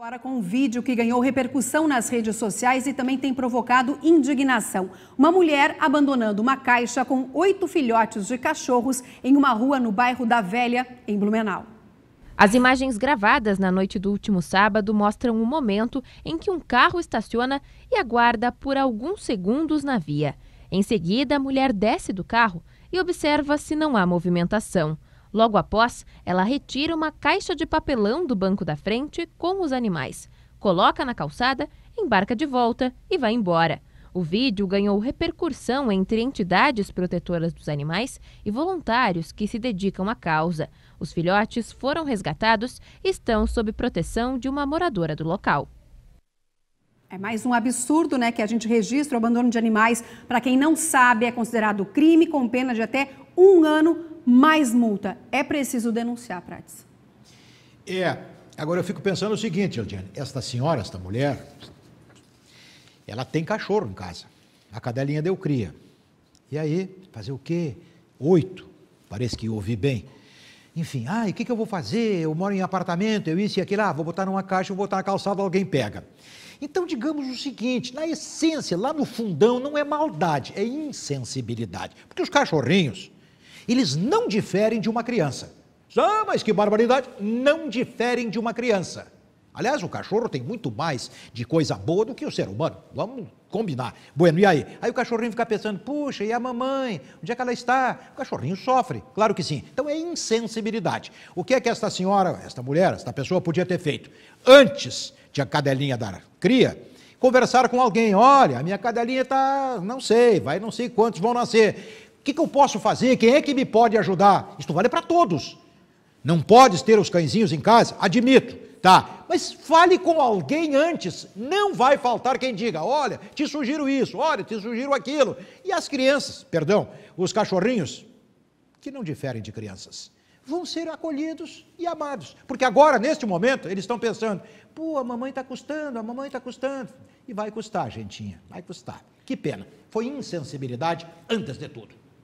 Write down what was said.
Agora com um vídeo que ganhou repercussão nas redes sociais e também tem provocado indignação. Uma mulher abandonando uma caixa com oito filhotes de cachorros em uma rua no bairro da Velha, em Blumenau. As imagens gravadas na noite do último sábado mostram o um momento em que um carro estaciona e aguarda por alguns segundos na via. Em seguida, a mulher desce do carro e observa se não há movimentação. Logo após, ela retira uma caixa de papelão do banco da frente com os animais, coloca na calçada, embarca de volta e vai embora. O vídeo ganhou repercussão entre entidades protetoras dos animais e voluntários que se dedicam à causa. Os filhotes foram resgatados e estão sob proteção de uma moradora do local. É mais um absurdo, né, que a gente registra o abandono de animais. Para quem não sabe, é considerado crime com pena de até um ano mais multa. É preciso denunciar, Prates. É. Agora eu fico pensando o seguinte, Eldiane. Esta senhora, esta mulher, ela tem cachorro em casa. A cadelinha deu cria. E aí, fazer o quê? Oito. Parece que ouvi bem. Enfim, ah, e o que, que eu vou fazer? Eu moro em apartamento, eu isso e aquilo, ah, vou botar numa caixa, vou botar na calçada, alguém pega. Então, digamos o seguinte: na essência, lá no fundão, não é maldade, é insensibilidade. Porque os cachorrinhos eles não diferem de uma criança. Ah, mas que barbaridade! Não diferem de uma criança. Aliás, o cachorro tem muito mais de coisa boa do que o ser humano. Vamos combinar. Bueno, e aí? Aí o cachorrinho fica pensando: puxa, e a mamãe? Onde é que ela está? O cachorrinho sofre. Claro que sim. Então é insensibilidade. O que é que esta senhora, esta mulher, esta pessoa podia ter feito? Antes de a cadelinha dar cria, conversar com alguém: olha, a minha cadelinha está, não sei, vai não sei quantos vão nascer que, que eu posso fazer? Quem é que me pode ajudar? Isto vale para todos. Não podes ter os cãezinhos em casa? Admito, tá. Mas fale com alguém antes. Não vai faltar quem diga: olha, te sugiro isso, olha, te sugiro aquilo. E as crianças, perdão, os cachorrinhos, que não diferem de crianças, vão ser acolhidos e amados. Porque agora, neste momento, eles estão pensando: pô, a mamãe está custando, a mamãe está custando. E vai custar, gentinha, vai custar. Que pena. Foi insensibilidade antes de tudo.